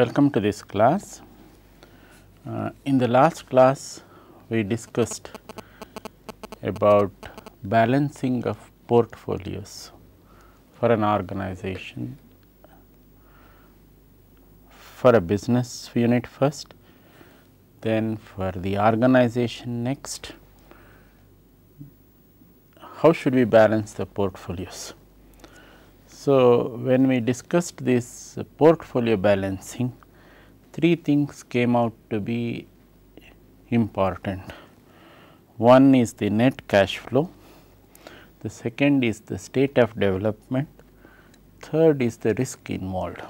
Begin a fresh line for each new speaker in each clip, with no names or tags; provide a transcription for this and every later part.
Welcome to this class. Uh, in the last class, we discussed about balancing of portfolios for an organization, for a business unit first, then for the organization next. How should we balance the portfolios? So, when we discussed this portfolio balancing, three things came out to be important. One is the net cash flow, the second is the state of development, third is the risk involved.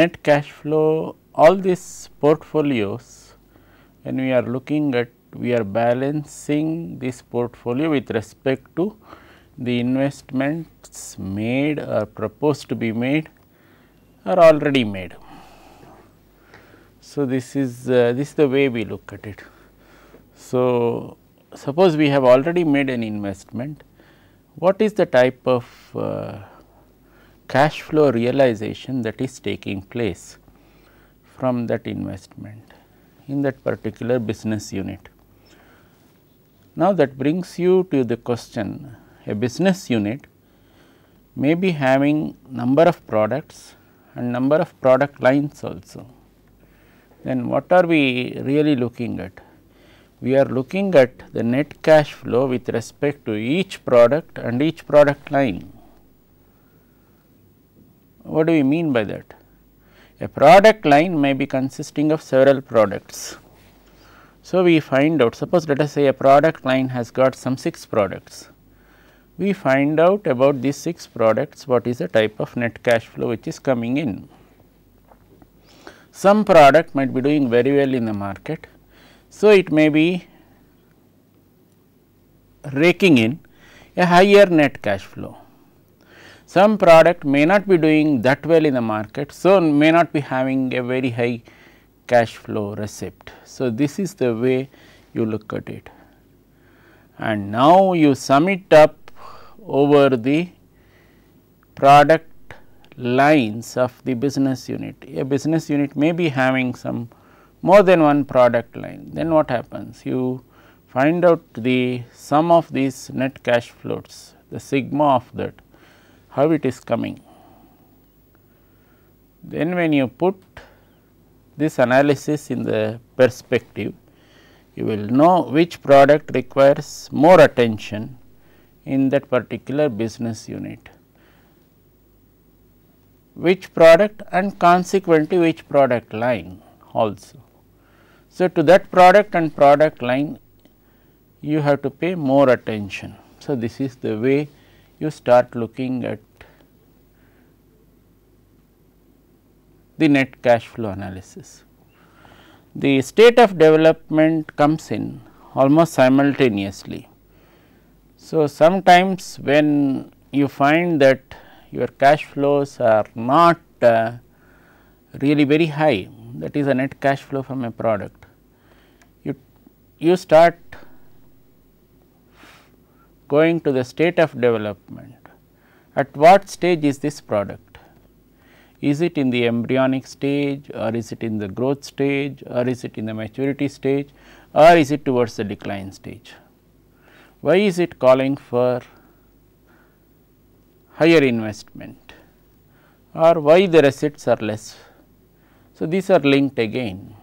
Net cash flow, all these portfolios when we are looking at we are balancing this portfolio with respect to the investments made or proposed to be made are already made. So, this is uh, this is the way we look at it. So, suppose we have already made an investment, what is the type of uh, cash flow realization that is taking place from that investment in that particular business unit. Now, that brings you to the question a business unit may be having number of products and number of product lines also. Then what are we really looking at? We are looking at the net cash flow with respect to each product and each product line. What do we mean by that? A product line may be consisting of several products. So, we find out suppose let us say a product line has got some 6 products we find out about these 6 products what is the type of net cash flow which is coming in. Some product might be doing very well in the market. So, it may be raking in a higher net cash flow. Some product may not be doing that well in the market. So, may not be having a very high cash flow receipt. So, this is the way you look at it and now you sum it up over the product lines of the business unit. A business unit may be having some more than one product line, then what happens? You find out the sum of these net cash flows, the sigma of that, how it is coming. Then when you put this analysis in the perspective, you will know which product requires more attention in that particular business unit which product and consequently which product line also. So, to that product and product line you have to pay more attention. So, this is the way you start looking at the net cash flow analysis. The state of development comes in almost simultaneously so, sometimes when you find that your cash flows are not uh, really very high that is a net cash flow from a product, you, you start going to the state of development. At what stage is this product? Is it in the embryonic stage or is it in the growth stage or is it in the maturity stage or is it towards the decline stage? Why is it calling for higher investment or why the assets are less? So, these are linked again.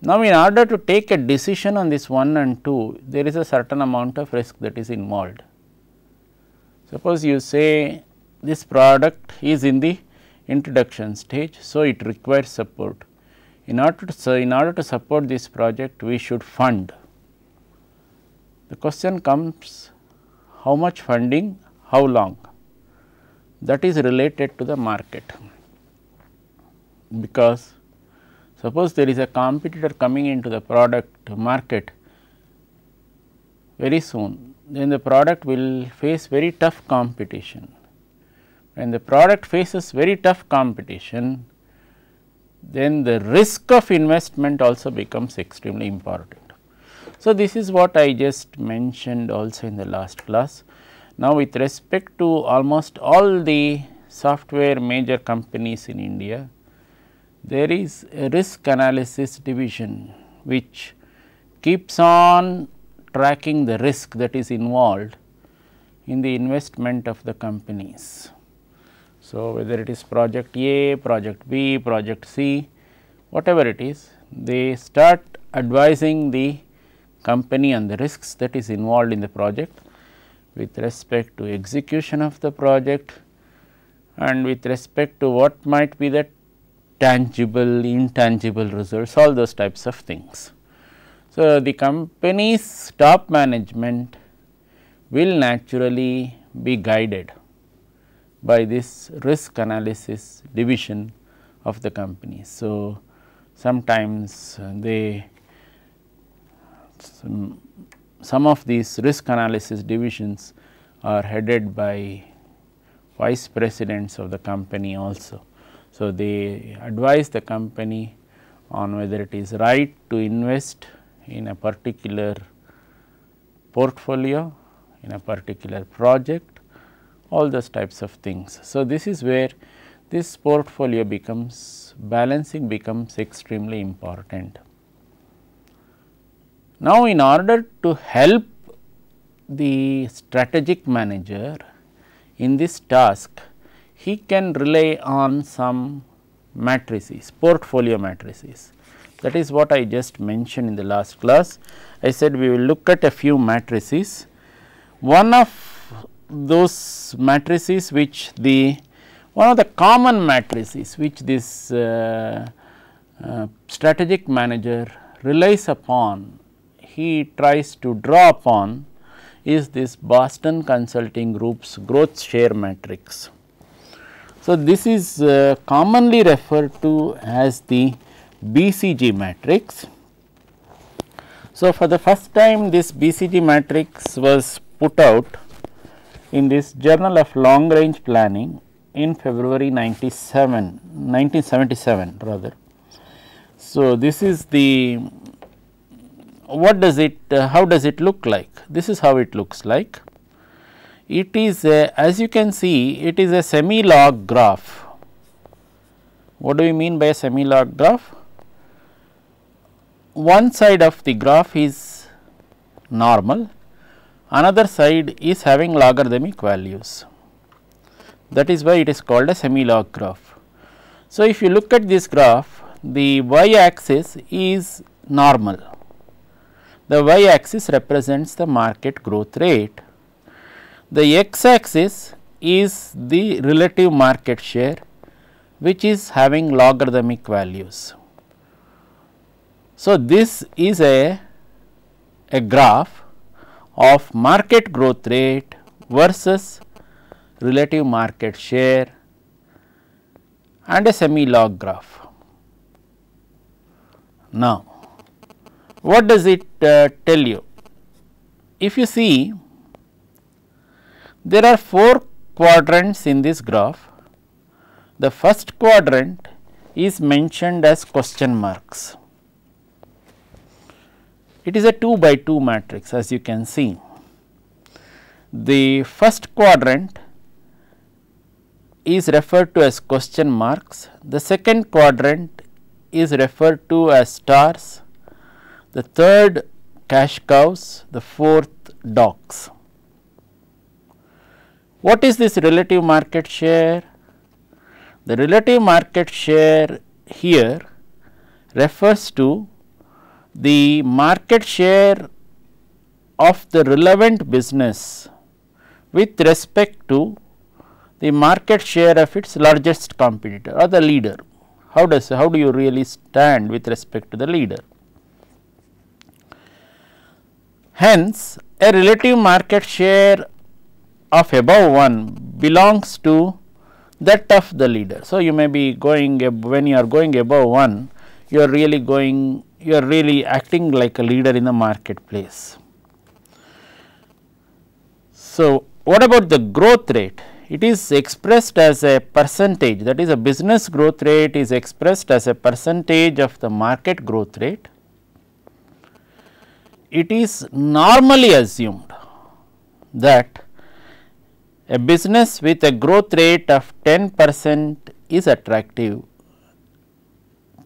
Now, in order to take a decision on this 1 and 2, there is a certain amount of risk that is involved. Suppose you say this product is in the introduction stage, so it requires support. In order to, so in order to support this project, we should fund the question comes how much funding, how long that is related to the market because suppose there is a competitor coming into the product market very soon then the product will face very tough competition. When the product faces very tough competition then the risk of investment also becomes extremely important. So, this is what I just mentioned also in the last class. Now, with respect to almost all the software major companies in India, there is a risk analysis division which keeps on tracking the risk that is involved in the investment of the companies. So, whether it is project A, project B, project C, whatever it is, they start advising the company and the risks that is involved in the project with respect to execution of the project and with respect to what might be the tangible, intangible results, all those types of things. So, the company's top management will naturally be guided by this risk analysis division of the company. So, sometimes uh, they some, some of these risk analysis divisions are headed by vice presidents of the company also. So, they advise the company on whether it is right to invest in a particular portfolio, in a particular project, all those types of things. So, this is where this portfolio becomes balancing becomes extremely important. Now, in order to help the strategic manager in this task, he can rely on some matrices, portfolio matrices. That is what I just mentioned in the last class. I said we will look at a few matrices. One of those matrices which the one of the common matrices which this uh, uh, strategic manager relies upon he tries to draw upon is this Boston Consulting Group's growth share matrix. So, this is uh, commonly referred to as the BCG matrix. So, for the first time this BCG matrix was put out in this journal of long range planning in February 97, 1977 rather. So, this is the what does it, uh, how does it look like? This is how it looks like. It is a, as you can see, it is a semi-log graph. What do we mean by a semi-log graph? One side of the graph is normal, another side is having logarithmic values. That is why it is called a semi-log graph. So, if you look at this graph, the y axis is normal the y axis represents the market growth rate. The x axis is the relative market share which is having logarithmic values. So, this is a, a graph of market growth rate versus relative market share and a semi log graph. Now, what does it uh, tell you? If you see, there are 4 quadrants in this graph. The first quadrant is mentioned as question marks. It is a 2 by 2 matrix as you can see. The first quadrant is referred to as question marks, the second quadrant is referred to as stars, the third cash cows, the fourth docks. What is this relative market share? The relative market share here refers to the market share of the relevant business with respect to the market share of its largest competitor or the leader. How does how do you really stand with respect to the leader? Hence, a relative market share of above 1 belongs to that of the leader. So, you may be going when you are going above 1, you are really going you are really acting like a leader in the marketplace. So, what about the growth rate? It is expressed as a percentage that is a business growth rate is expressed as a percentage of the market growth rate it is normally assumed that a business with a growth rate of 10 percent is attractive,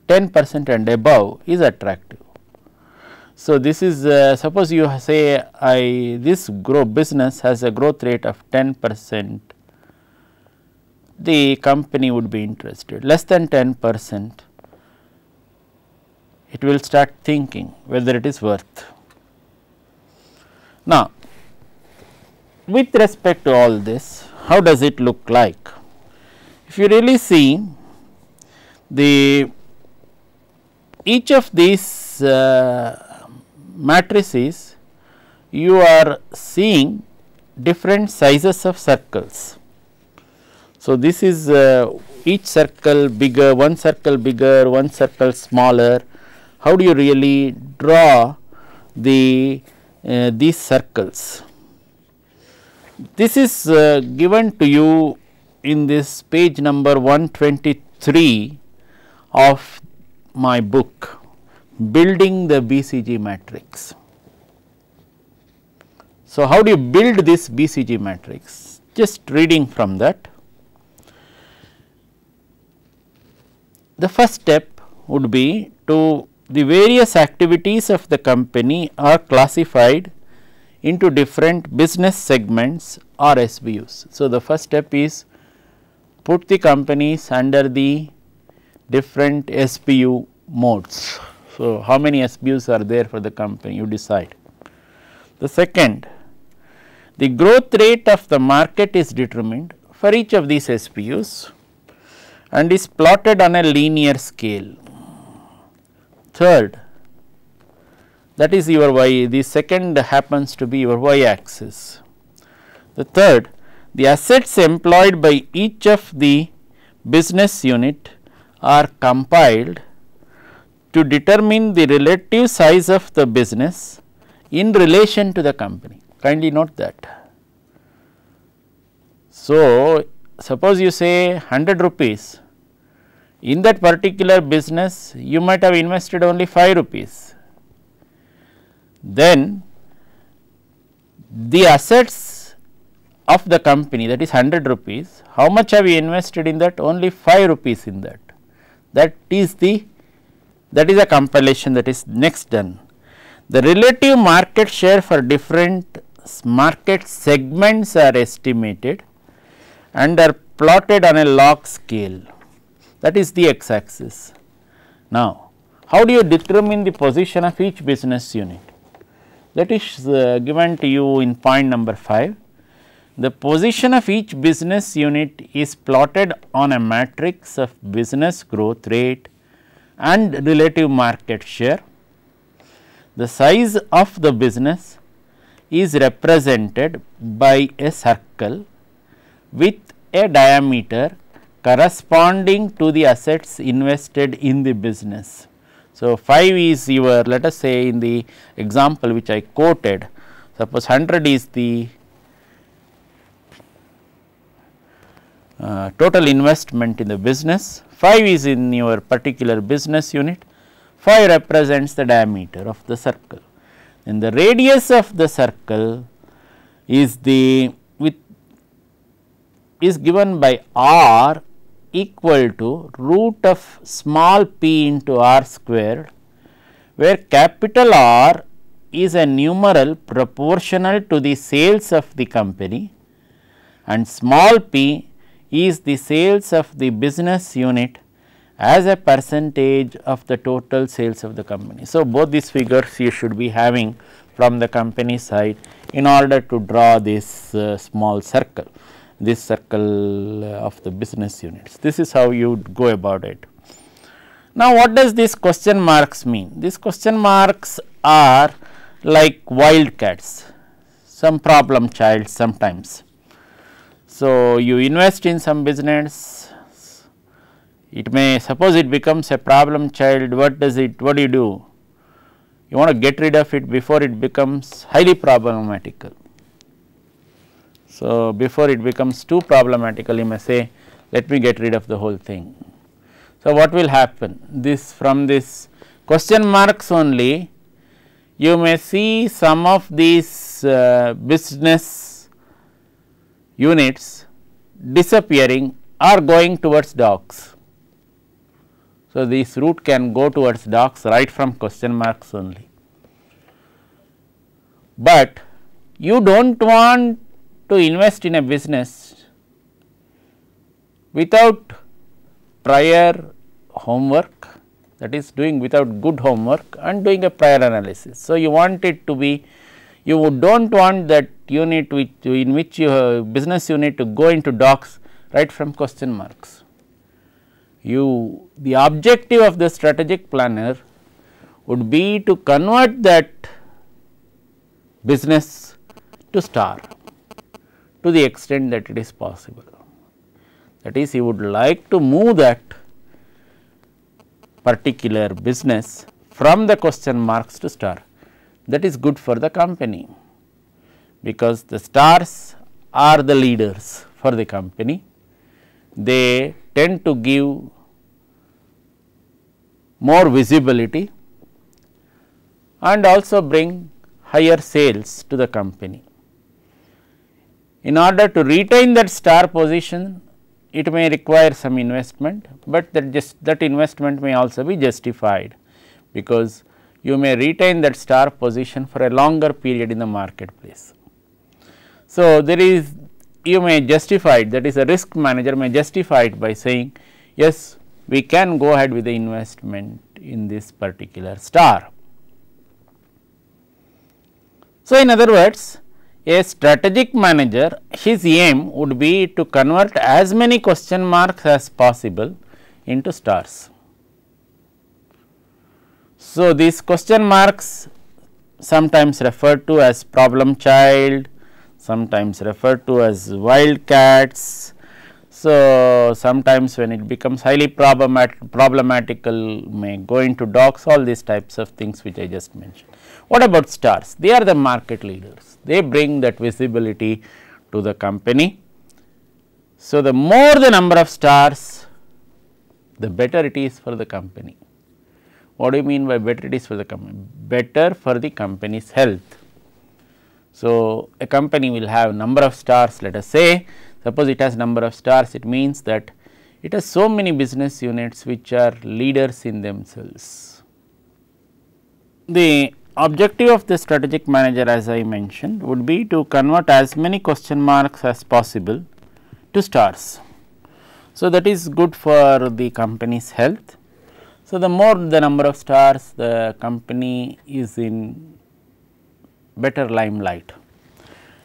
10 percent and above is attractive. So, this is uh, suppose you say I this grow business has a growth rate of 10 percent, the company would be interested less than 10 percent, it will start thinking whether it is worth. Now, with respect to all this, how does it look like? If you really see the each of these uh, matrices, you are seeing different sizes of circles. So, this is uh, each circle bigger, one circle bigger, one circle smaller. How do you really draw the uh, these circles. This is uh, given to you in this page number 123 of my book building the BCG matrix. So, how do you build this BCG matrix? Just reading from that. The first step would be to the various activities of the company are classified into different business segments or SBUs. So, the first step is put the companies under the different SBU modes. So, how many SBUs are there for the company you decide. The second the growth rate of the market is determined for each of these SBUs and is plotted on a linear scale third that is your y, the second happens to be your y axis. The third the assets employed by each of the business unit are compiled to determine the relative size of the business in relation to the company kindly note that. So, suppose you say 100 rupees in that particular business you might have invested only 5 rupees. Then the assets of the company that is 100 rupees, how much have you invested in that? Only 5 rupees in that. That is the that is a compilation that is next done. The relative market share for different market segments are estimated and are plotted on a log scale that is the x axis. Now, how do you determine the position of each business unit? That is uh, given to you in point number 5. The position of each business unit is plotted on a matrix of business growth rate and relative market share. The size of the business is represented by a circle with a diameter corresponding to the assets invested in the business. So, 5 is your let us say in the example which I quoted suppose 100 is the uh, total investment in the business, 5 is in your particular business unit, 5 represents the diameter of the circle. And the radius of the circle is the with is given by r equal to root of small p into r squared, where capital R is a numeral proportional to the sales of the company and small p is the sales of the business unit as a percentage of the total sales of the company. So, both these figures you should be having from the company side in order to draw this uh, small circle this circle of the business units. This is how you go about it. Now, what does these question marks mean? These question marks are like wildcats, some problem child sometimes. So, you invest in some business, it may suppose it becomes a problem child, what does it, what do you do? You want to get rid of it before it becomes highly problematical. So, before it becomes too problematical you may say let me get rid of the whole thing. So, what will happen this from this question marks only you may see some of these uh, business units disappearing or going towards docs. So, this route can go towards docs right from question marks only, but you do not want to invest in a business without prior homework that is doing without good homework and doing a prior analysis. So, you want it to be you do not want that unit which in which you business unit to go into docs right from question marks. You the objective of the strategic planner would be to convert that business to star to the extent that it is possible. That is, he would like to move that particular business from the question marks to star. That is good for the company because the stars are the leaders for the company. They tend to give more visibility and also bring higher sales to the company. In order to retain that star position, it may require some investment, but that just that investment may also be justified because you may retain that star position for a longer period in the marketplace. So, there is you may justify it that is a risk manager may justify it by saying yes we can go ahead with the investment in this particular star. So, in other words a strategic manager, his aim would be to convert as many question marks as possible into stars. So, these question marks sometimes referred to as problem child, sometimes referred to as wildcats. So, sometimes when it becomes highly problemat problematical may go into dogs all these types of things which I just mentioned. What about stars? They are the market leaders they bring that visibility to the company. So, the more the number of stars, the better it is for the company. What do you mean by better it is for the company? Better for the company's health. So, a company will have number of stars let us say, suppose it has number of stars it means that it has so many business units which are leaders in themselves. The objective of the strategic manager as I mentioned would be to convert as many question marks as possible to stars. So, that is good for the company's health. So, the more the number of stars the company is in better limelight.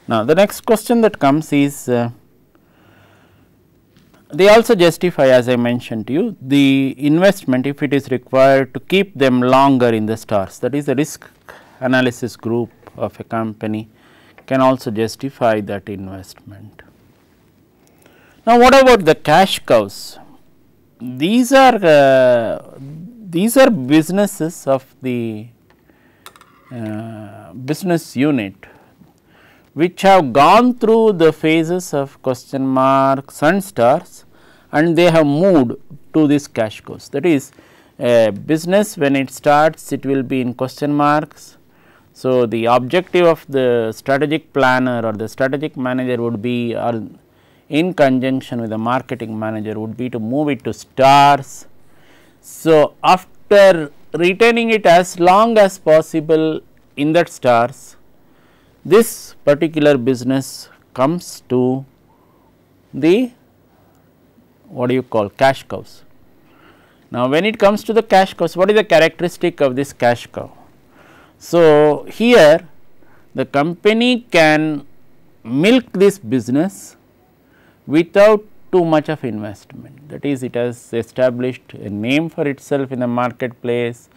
Now, the next question that comes is uh, they also justify as I mentioned to you the investment if it is required to keep them longer in the stars that is the risk analysis group of a company can also justify that investment. Now, what about the cash cows? These are uh, these are businesses of the uh, business unit which have gone through the phases of question mark sun stars and they have moved to this cash course. That is a business when it starts it will be in question marks. So, the objective of the strategic planner or the strategic manager would be or in conjunction with the marketing manager would be to move it to stars. So, after retaining it as long as possible in that stars this particular business comes to the what do you call cash cows. Now, when it comes to the cash cows, what is the characteristic of this cash cow? So, here the company can milk this business without too much of investment that is it has established a name for itself in the marketplace,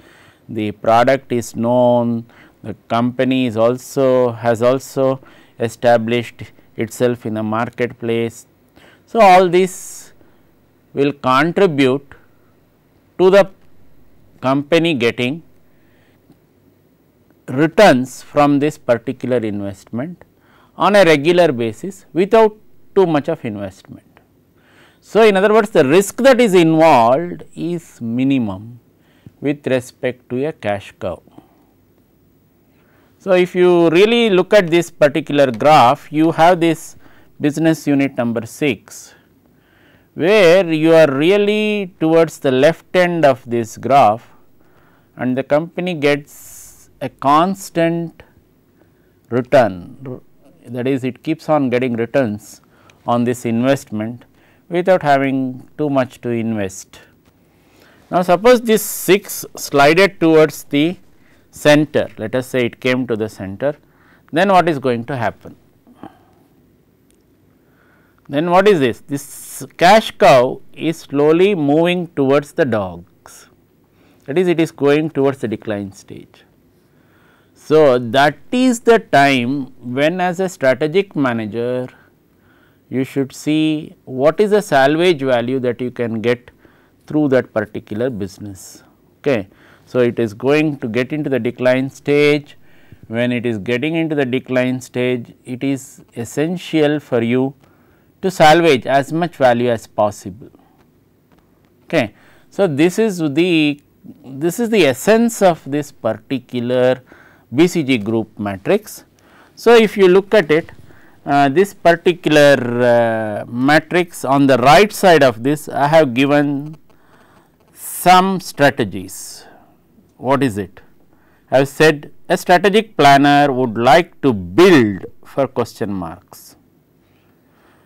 the product is known, the company is also has also established itself in the marketplace. So, all this will contribute to the company getting returns from this particular investment on a regular basis without too much of investment. So, in other words the risk that is involved is minimum with respect to a cash cow. So, if you really look at this particular graph, you have this business unit number 6, where you are really towards the left end of this graph and the company gets a constant return that is it keeps on getting returns on this investment without having too much to invest. Now, suppose this 6 slided towards the center let us say it came to the center then what is going to happen then what is this this cash cow is slowly moving towards the dogs that is it is going towards the decline stage so that is the time when as a strategic manager you should see what is the salvage value that you can get through that particular business okay so, it is going to get into the decline stage. When it is getting into the decline stage, it is essential for you to salvage as much value as possible. Okay. So, this is the this is the essence of this particular BCG group matrix. So, if you look at it, uh, this particular uh, matrix on the right side of this, I have given some strategies what is it? I have said a strategic planner would like to build for question marks.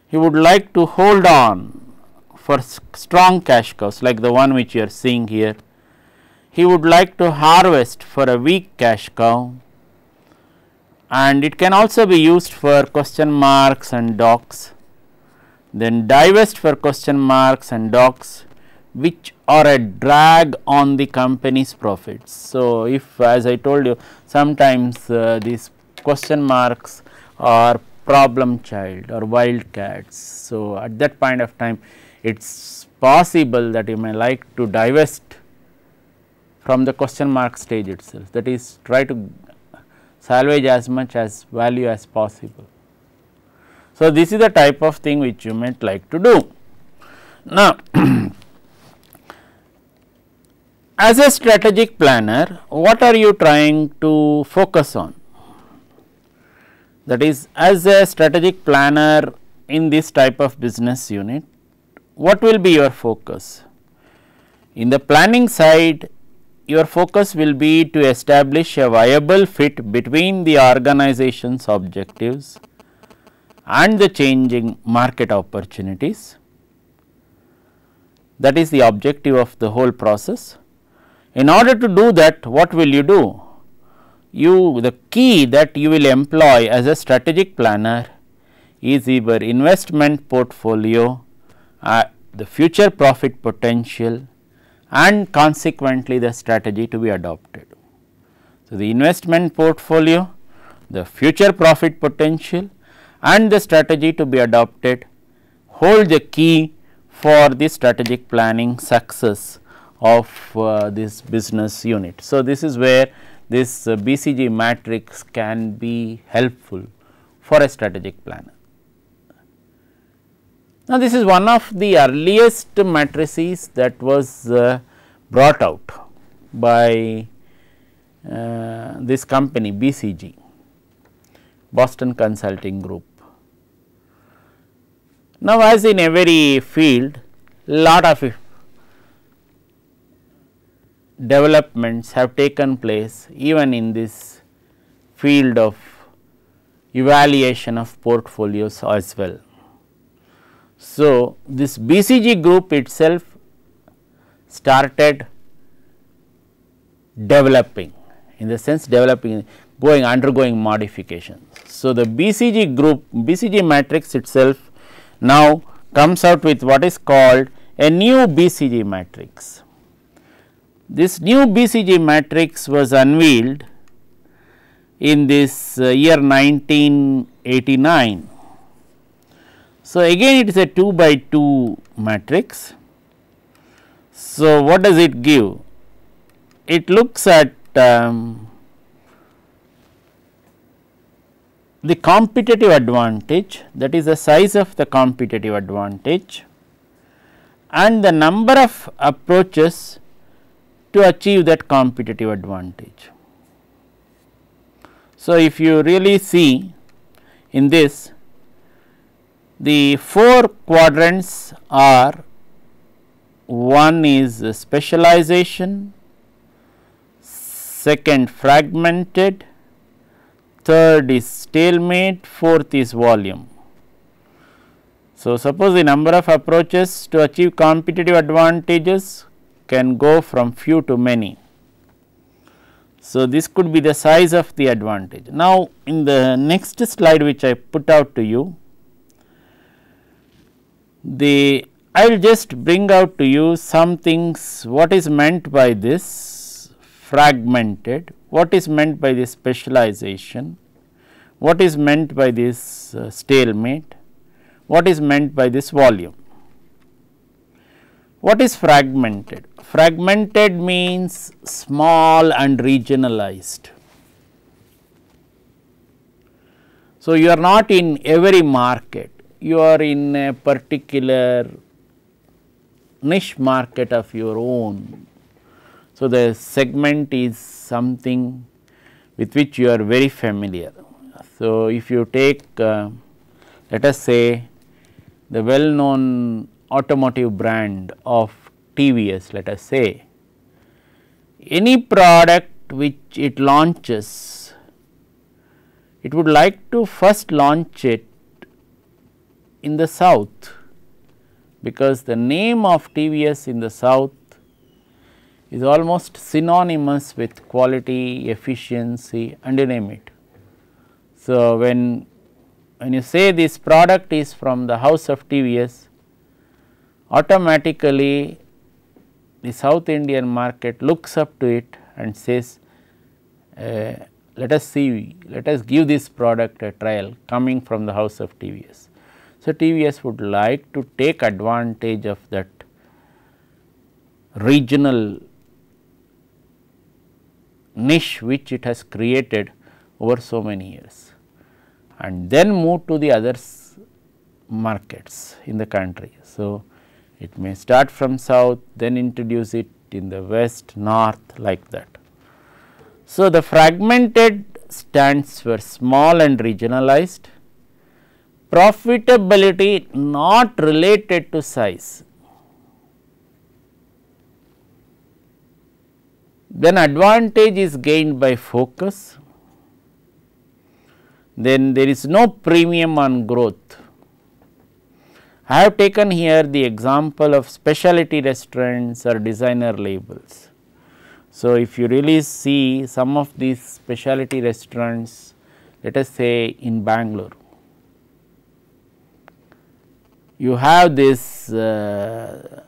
He would like to hold on for strong cash cows like the one which you are seeing here. He would like to harvest for a weak cash cow and it can also be used for question marks and docks. Then divest for question marks and docks which are a drag on the company's profits. So, if as I told you sometimes uh, these question marks are problem child or wildcats. So, at that point of time it is possible that you may like to divest from the question mark stage itself that is try to salvage as much as value as possible. So, this is the type of thing which you might like to do. Now, As a strategic planner, what are you trying to focus on? That is, as a strategic planner in this type of business unit, what will be your focus? In the planning side, your focus will be to establish a viable fit between the organization's objectives and the changing market opportunities. That is the objective of the whole process. In order to do that what will you do? You the key that you will employ as a strategic planner is either investment portfolio, uh, the future profit potential and consequently the strategy to be adopted. So, the investment portfolio, the future profit potential and the strategy to be adopted hold the key for the strategic planning success of uh, this business unit. So, this is where this uh, BCG matrix can be helpful for a strategic planner. Now, this is one of the earliest matrices that was uh, brought out by uh, this company BCG, Boston Consulting Group. Now, as in every field lot of developments have taken place even in this field of evaluation of portfolios as well. So, this BCG group itself started developing in the sense developing going undergoing modifications. So, the BCG group BCG matrix itself now comes out with what is called a new BCG matrix. This new BCG matrix was unveiled in this uh, year 1989. So, again it is a 2 by 2 matrix. So, what does it give? It looks at um, the competitive advantage that is the size of the competitive advantage and the number of approaches to achieve that competitive advantage. So, if you really see in this the four quadrants are one is specialization, second fragmented, third is stalemate, fourth is volume. So, suppose the number of approaches to achieve competitive advantages can go from few to many. So, this could be the size of the advantage. Now, in the next slide which I put out to you, the I will just bring out to you some things what is meant by this fragmented, what is meant by this specialization, what is meant by this uh, stalemate, what is meant by this volume. What is fragmented? Fragmented means small and regionalized. So, you are not in every market, you are in a particular niche market of your own. So, the segment is something with which you are very familiar. So, if you take uh, let us say the well known automotive brand of TVS let us say, any product which it launches, it would like to first launch it in the south because the name of TVS in the south is almost synonymous with quality, efficiency and you name it. So, when when you say this product is from the house of TVS, automatically the South Indian market looks up to it and says uh, let us see, let us give this product a trial coming from the house of TVS. So, TVS would like to take advantage of that regional niche which it has created over so many years and then move to the other markets in the country. So, it may start from south, then introduce it in the west, north like that. So, the fragmented stands were small and regionalized. Profitability not related to size. Then advantage is gained by focus. Then there is no premium on growth I have taken here the example of specialty restaurants or designer labels. So, if you really see some of these specialty restaurants let us say in Bangalore, you have this uh,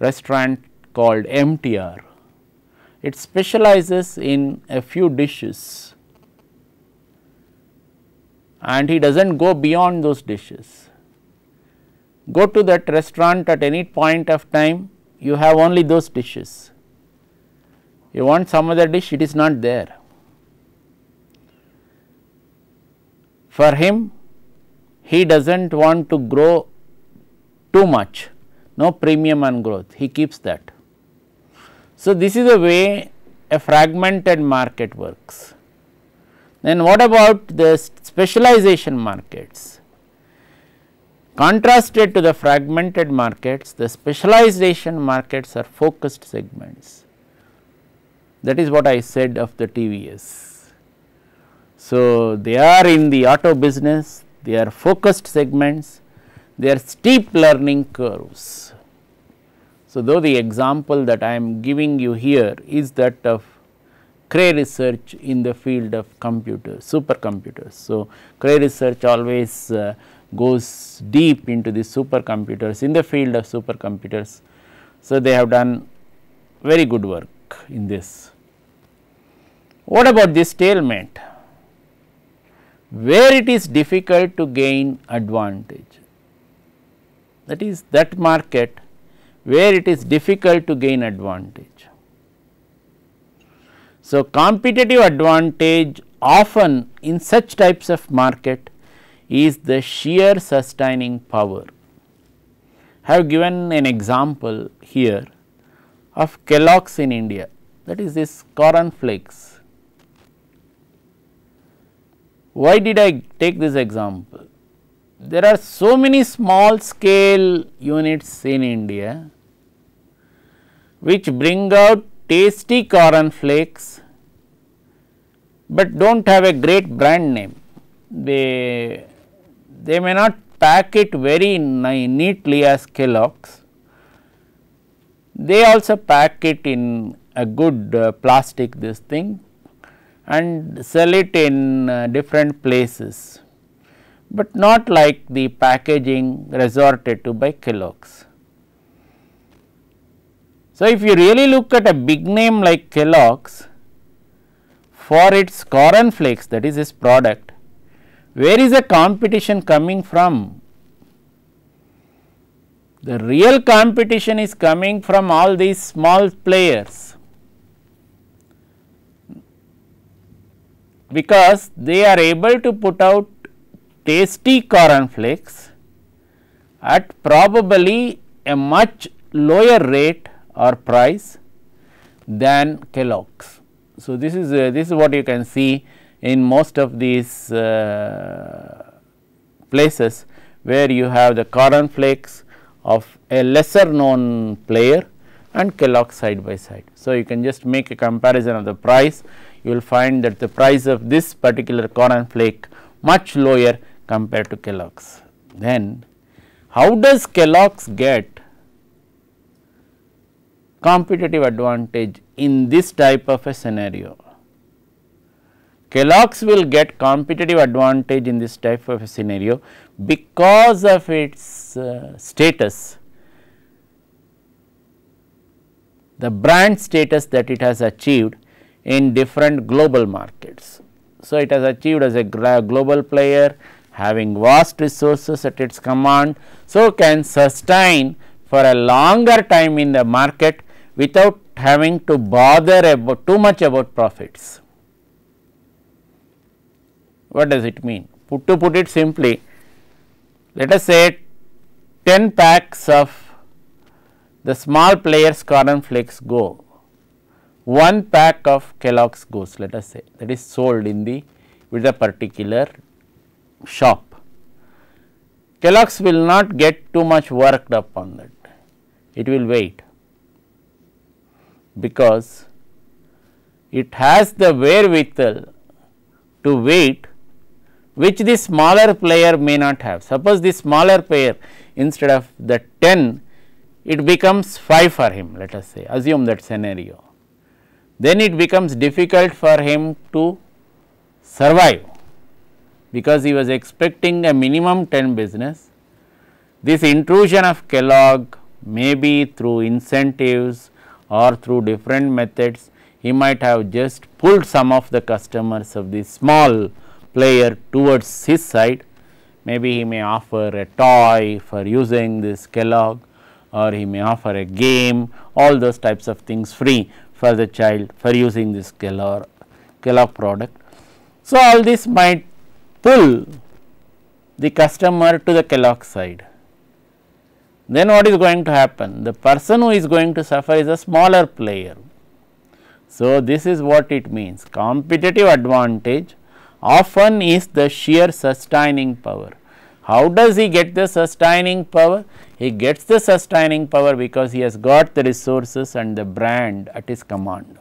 restaurant called MTR. It specializes in a few dishes and he does not go beyond those dishes go to that restaurant at any point of time you have only those dishes. You want some other dish it is not there. For him he does not want to grow too much no premium on growth he keeps that. So, this is the way a fragmented market works. Then what about the specialization markets? Contrasted to the fragmented markets, the specialization markets are focused segments. That is what I said of the TVS. So, they are in the auto business, they are focused segments, they are steep learning curves. So, though the example that I am giving you here is that of Cray research in the field of computers, supercomputers. So, Cray research always uh, goes deep into the supercomputers in the field of supercomputers. So, they have done very good work in this. What about this stalemate? Where it is difficult to gain advantage, that is that market where it is difficult to gain advantage. So, competitive advantage often in such types of market is the shear sustaining power. I have given an example here of Kellogg's in India that is this corn flakes. Why did I take this example? There are so many small scale units in India which bring out tasty corn flakes, but do not have a great brand name. They they may not pack it very neatly as Kellogg's, they also pack it in a good uh, plastic this thing and sell it in uh, different places, but not like the packaging resorted to by Kellogg's. So, if you really look at a big name like Kellogg's for its corn flakes that is its product, where is the competition coming from? The real competition is coming from all these small players because they are able to put out tasty corn flakes at probably a much lower rate or price than Kellogg's. So, this is uh, this is what you can see in most of these uh, places where you have the corn flakes of a lesser known player and Kellogg side by side. So, you can just make a comparison of the price you will find that the price of this particular corn flake much lower compared to Kellogg's. Then how does Kellogg's get competitive advantage in this type of a scenario? Kellogg's will get competitive advantage in this type of scenario because of its uh, status, the brand status that it has achieved in different global markets. So, it has achieved as a global player having vast resources at its command. So, can sustain for a longer time in the market without having to bother about too much about profits. What does it mean? Put to put it simply, let us say 10 packs of the small players corn flakes go, one pack of Kellogg's goes let us say that is sold in the with a particular shop. Kellogg's will not get too much worked up on that, it will wait because it has the wherewithal to wait which the smaller player may not have. Suppose the smaller player instead of the 10 it becomes 5 for him let us say assume that scenario. Then it becomes difficult for him to survive because he was expecting a minimum 10 business. This intrusion of Kellogg may be through incentives or through different methods he might have just pulled some of the customers of the small player towards his side. Maybe he may offer a toy for using this Kellogg or he may offer a game, all those types of things free for the child for using this Kellogg, Kellogg product. So, all this might pull the customer to the Kellogg side. Then what is going to happen? The person who is going to suffer is a smaller player. So, this is what it means competitive advantage often is the shear sustaining power. How does he get the sustaining power? He gets the sustaining power because he has got the resources and the brand at his command.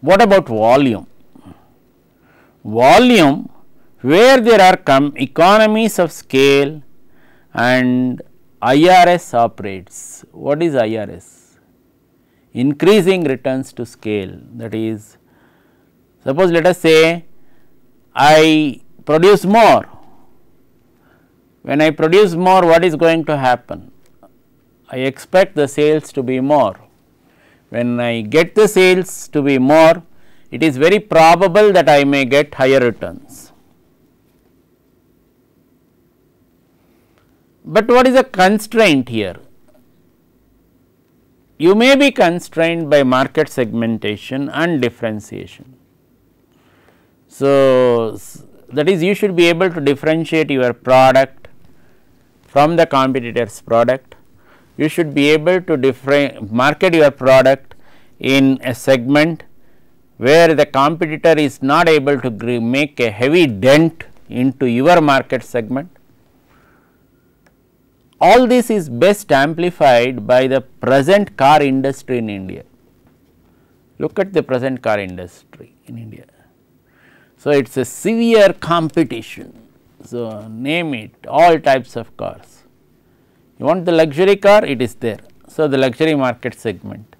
What about volume? Volume where there are economies of scale and IRS operates. What is IRS? Increasing returns to scale that is Suppose let us say I produce more, when I produce more what is going to happen? I expect the sales to be more. When I get the sales to be more, it is very probable that I may get higher returns. But what is a constraint here? You may be constrained by market segmentation and differentiation. So, that is you should be able to differentiate your product from the competitor's product. You should be able to market your product in a segment where the competitor is not able to make a heavy dent into your market segment. All this is best amplified by the present car industry in India. Look at the present car industry in India. So, it is a severe competition. So, name it all types of cars. You want the luxury car, it is there. So, the luxury market segment.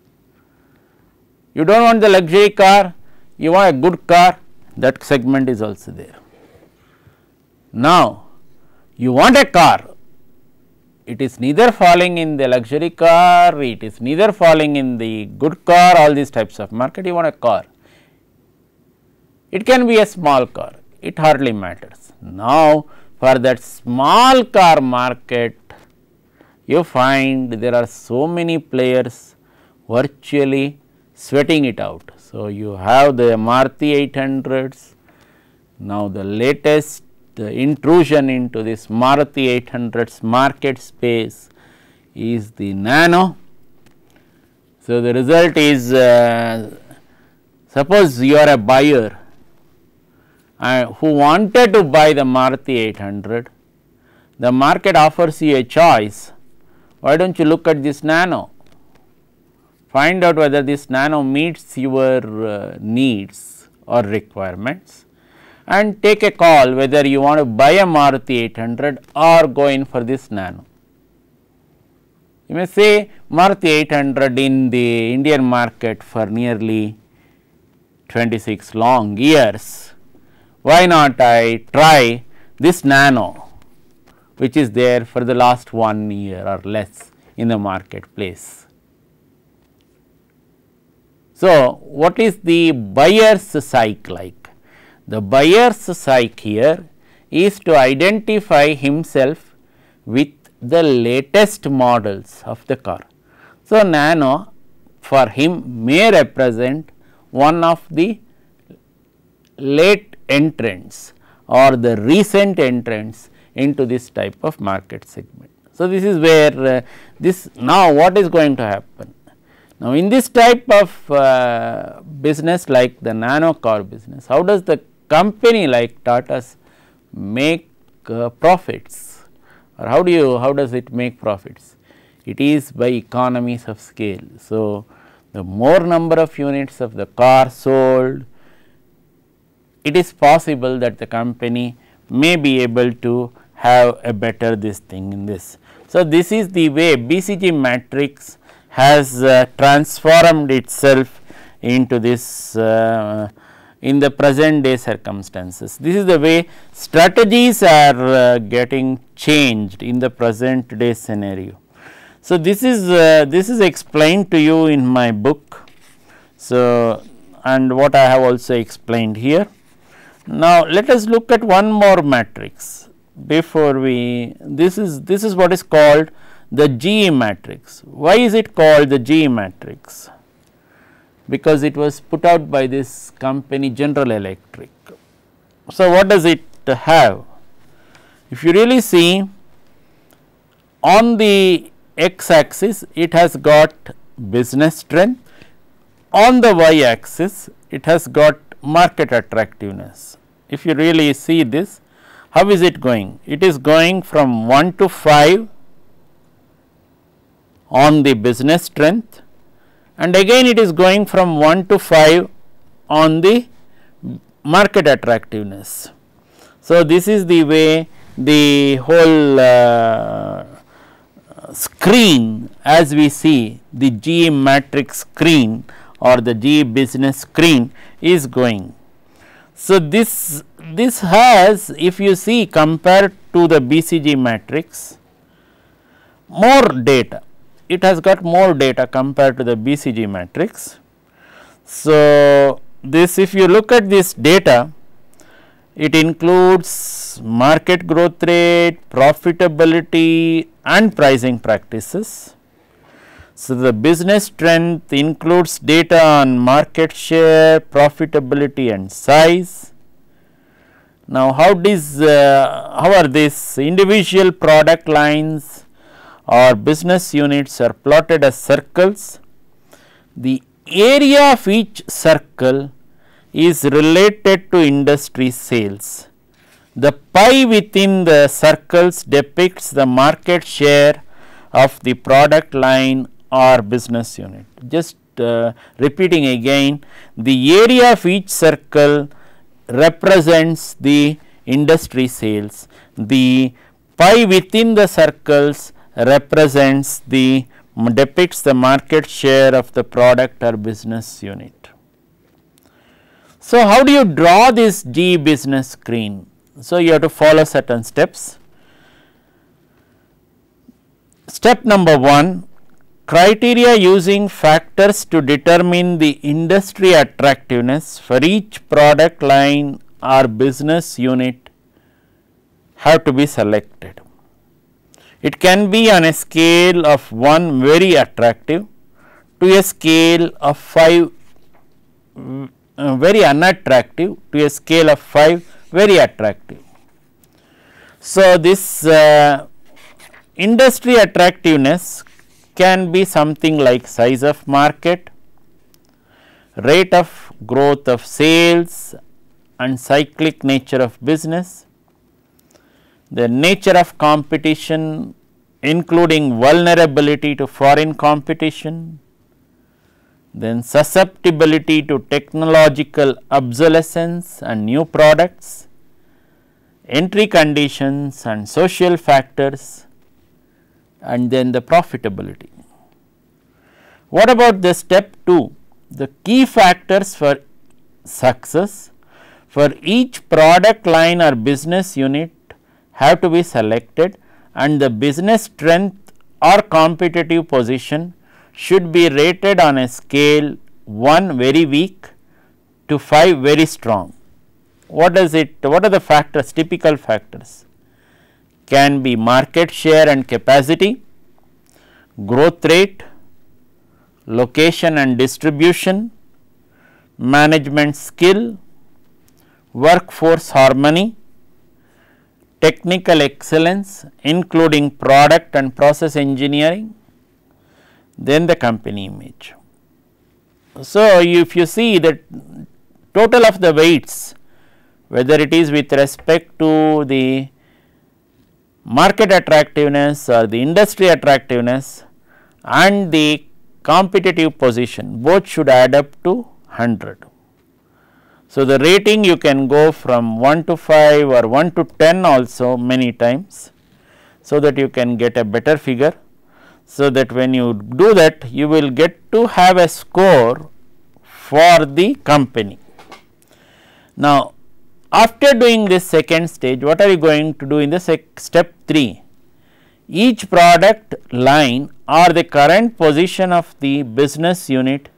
You do not want the luxury car, you want a good car, that segment is also there. Now, you want a car, it is neither falling in the luxury car, it is neither falling in the good car, all these types of market, you want a car. It can be a small car, it hardly matters. Now, for that small car market, you find there are so many players virtually sweating it out. So, you have the Maruti 800s, now the latest the intrusion into this Maruti 800s market space is the nano. So, the result is uh, suppose you are a buyer uh, who wanted to buy the Maruti 800, the market offers you a choice. Why do not you look at this nano? Find out whether this nano meets your uh, needs or requirements and take a call whether you want to buy a Maruti 800 or go in for this nano. You may say Maruti 800 in the Indian market for nearly 26 long years why not I try this nano which is there for the last one year or less in the marketplace. So, what is the buyer's psyche like? The buyer's psyche here is to identify himself with the latest models of the car. So, nano for him may represent one of the late entrants or the recent entrants into this type of market segment. So, this is where uh, this now what is going to happen. Now, in this type of uh, business like the nano car business, how does the company like Tata's make uh, profits or how do you how does it make profits? It is by economies of scale. So, the more number of units of the car sold, it is possible that the company may be able to have a better this thing in this. So, this is the way BCG matrix has uh, transformed itself into this uh, in the present day circumstances. This is the way strategies are uh, getting changed in the present day scenario. So, this is uh, this is explained to you in my book. So, and what I have also explained here. Now, let us look at one more matrix before we this is this is what is called the G matrix. Why is it called the G matrix? Because it was put out by this company General Electric. So, what does it have? If you really see on the x axis it has got business trend, on the y axis it has got market attractiveness. If you really see this, how is it going? It is going from 1 to 5 on the business strength and again it is going from 1 to 5 on the market attractiveness. So, this is the way the whole uh, screen as we see the G matrix screen or the G business screen is going. So, this, this has if you see compared to the BCG matrix more data, it has got more data compared to the BCG matrix. So, this if you look at this data it includes market growth rate, profitability and pricing practices. So, the business strength includes data on market share, profitability and size. Now, how does uh, how are these individual product lines or business units are plotted as circles. The area of each circle is related to industry sales. The pie within the circles depicts the market share of the product line or business unit. Just uh, repeating again the area of each circle represents the industry sales, the pie within the circles represents the depicts the market share of the product or business unit. So, how do you draw this D business screen? So, you have to follow certain steps. Step number 1 Criteria using factors to determine the industry attractiveness for each product line or business unit have to be selected. It can be on a scale of 1 very attractive to a scale of 5 uh, very unattractive to a scale of 5 very attractive. So, this uh, industry attractiveness can be something like size of market, rate of growth of sales and cyclic nature of business, the nature of competition including vulnerability to foreign competition, then susceptibility to technological obsolescence and new products, entry conditions and social factors, and then the profitability. What about the step 2? The key factors for success for each product line or business unit have to be selected and the business strength or competitive position should be rated on a scale 1 very weak to 5 very strong. What does it, what are the factors, typical factors? can be market share and capacity, growth rate, location and distribution, management skill, workforce harmony, technical excellence including product and process engineering, then the company image. So, if you see the total of the weights whether it is with respect to the market attractiveness or the industry attractiveness and the competitive position both should add up to 100. So, the rating you can go from 1 to 5 or 1 to 10 also many times, so that you can get a better figure. So, that when you do that you will get to have a score for the company. Now, after doing this second stage, what are you going to do in the step 3? Each product line or the current position of the business unit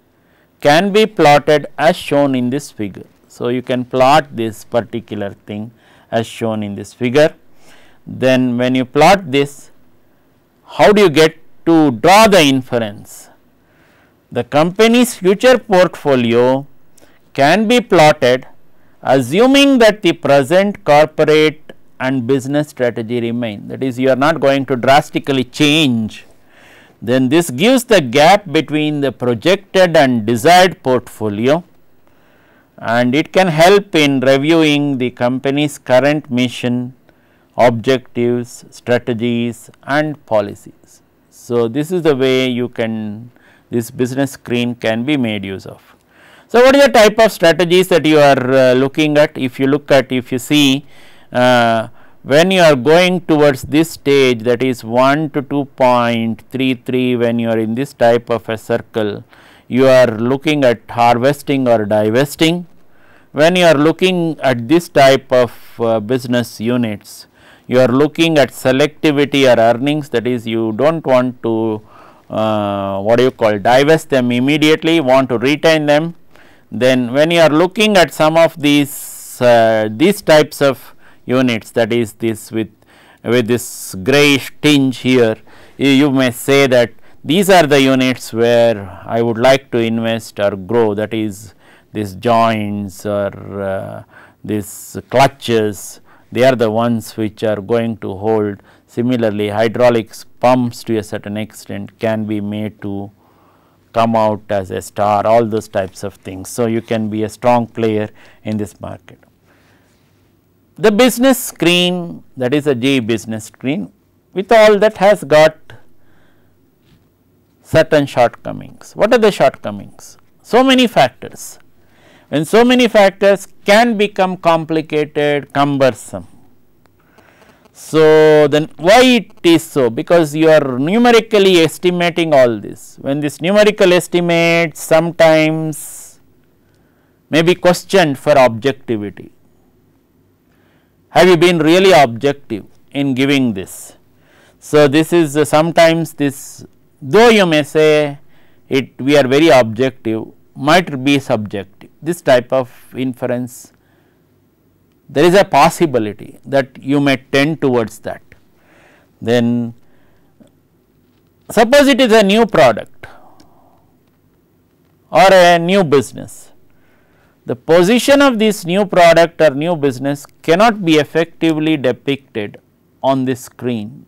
can be plotted as shown in this figure. So, you can plot this particular thing as shown in this figure. Then when you plot this, how do you get to draw the inference? The company's future portfolio can be plotted assuming that the present corporate and business strategy remain that is you are not going to drastically change then this gives the gap between the projected and desired portfolio and it can help in reviewing the company's current mission, objectives, strategies and policies. So, this is the way you can this business screen can be made use of. So, what is the type of strategies that you are uh, looking at? If you look at, if you see, uh, when you are going towards this stage that is 1 to 2.33 when you are in this type of a circle, you are looking at harvesting or divesting. When you are looking at this type of uh, business units, you are looking at selectivity or earnings that is you do not want to uh, what do you call divest them immediately, want to retain them then when you are looking at some of these uh, these types of units that is this with with this grayish tinge here you, you may say that these are the units where I would like to invest or grow that is these joints or uh, these clutches they are the ones which are going to hold similarly hydraulics pumps to a certain extent can be made to come out as a star, all those types of things. So, you can be a strong player in this market. The business screen that is a J business screen with all that has got certain shortcomings. What are the shortcomings? So many factors. When so many factors can become complicated, cumbersome so, then why it is so? Because you are numerically estimating all this. When this numerical estimate sometimes may be questioned for objectivity. Have you been really objective in giving this? So, this is uh, sometimes this though you may say it we are very objective might be subjective this type of inference there is a possibility that you may tend towards that. Then suppose it is a new product or a new business, the position of this new product or new business cannot be effectively depicted on the screen,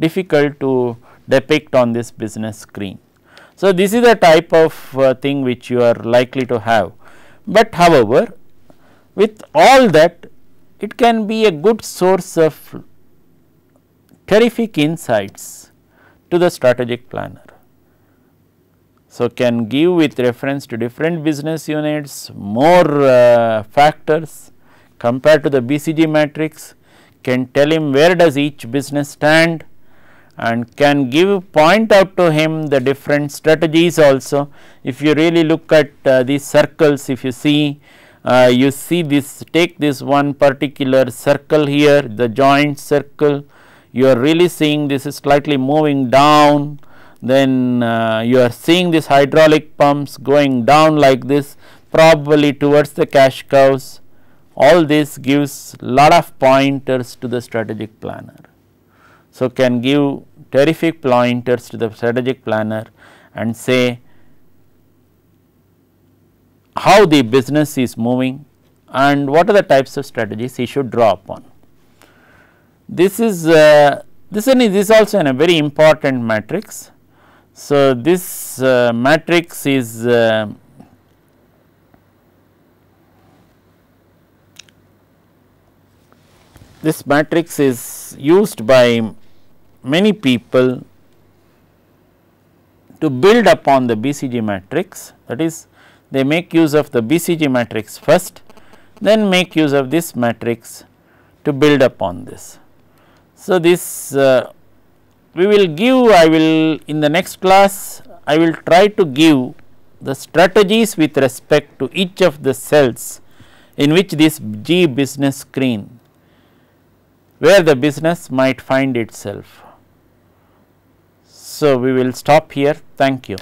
difficult to depict on this business screen. So, this is a type of uh, thing which you are likely to have, but however with all that it can be a good source of terrific insights to the strategic planner. So, can give with reference to different business units more uh, factors compared to the BCG matrix, can tell him where does each business stand and can give point out to him the different strategies also. If you really look at uh, these circles, if you see uh, you see this take this one particular circle here the joint circle you are really seeing this is slightly moving down then uh, you are seeing these hydraulic pumps going down like this probably towards the cash cows all this gives lot of pointers to the strategic planner. So, can give terrific pointers to the strategic planner and say how the business is moving and what are the types of strategies he should draw upon. This is uh, this is this also in a very important matrix. So, this uh, matrix is uh, this matrix is used by many people to build upon the BCG matrix that is they make use of the BCG matrix first then make use of this matrix to build upon this. So, this uh, we will give I will in the next class I will try to give the strategies with respect to each of the cells in which this G business screen where the business might find itself. So, we will stop here thank you.